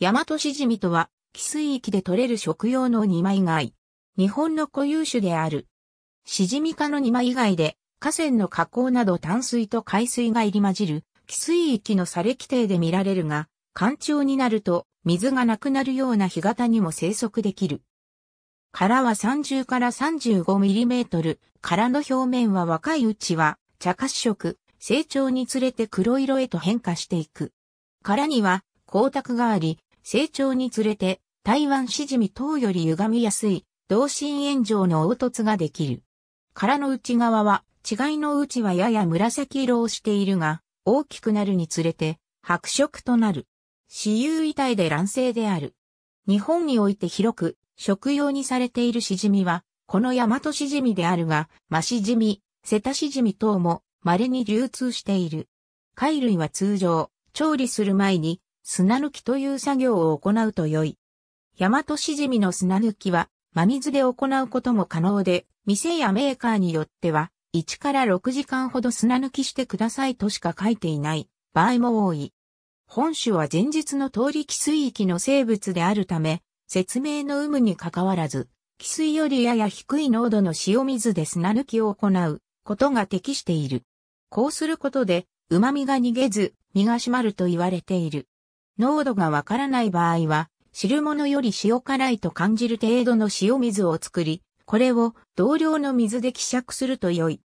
大和しじみとは、寄水域で採れる食用の二枚貝。日本の固有種である。しじみ科の二枚貝で、河川の河口など淡水と海水が入り混じる、寄水域の砂礫底で見られるが、干潮になると水がなくなるような干潟にも生息できる。殻は30から35ミリメートル、殻の表面は若いうちは茶褐色、成長につれて黒色へと変化していく。殻には光沢があり、成長につれて、台湾しじみ等より歪みやすい、同心円状の凹凸ができる。殻の内側は、違いの内はやや紫色をしているが、大きくなるにつれて、白色となる。死有遺体で卵性である。日本において広く、食用にされているシジミは、この大和シジミであるが、マシジミ、セタシジミ等も稀に流通している。貝類は通常、調理する前に砂抜きという作業を行うと良い。大和しじみの砂抜きは、真水で行うことも可能で、店やメーカーによっては、1から6時間ほど砂抜きしてくださいとしか書いていない場合も多い。本種は前日の通り気水域の生物であるため、説明の有無にかかわらず、気水よりやや低い濃度の塩水で砂抜きを行うことが適している。こうすることで、旨味が逃げず、身が締まると言われている。濃度がわからない場合は、汁物より塩辛いと感じる程度の塩水を作り、これを同量の水で希釈すると良い。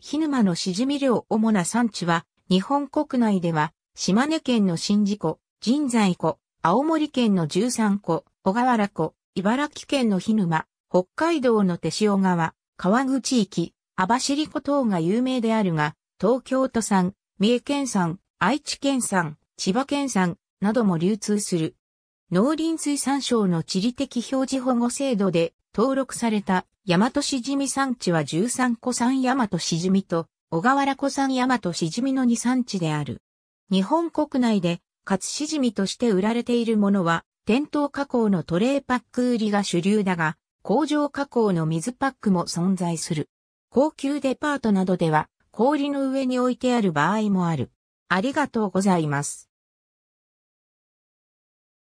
火沼のしじみ漁主な産地は、日本国内では、島根県の宍道湖、神在湖、青森県の十三湖、小河原湖、茨城県の日沼、北海道の手塩川、川口域、網走湖等が有名であるが、東京都産、三重県産、愛知県産、千葉県産、なども流通する。農林水産省の地理的表示保護制度で登録された大和しじみ産地は13個産大和しじみと小河原湖産大和しじみの2産地である。日本国内で活しじみとして売られているものは店頭加工のトレーパック売りが主流だが工場加工の水パックも存在する。高級デパートなどでは氷の上に置いてある場合もある。ありがとうございます。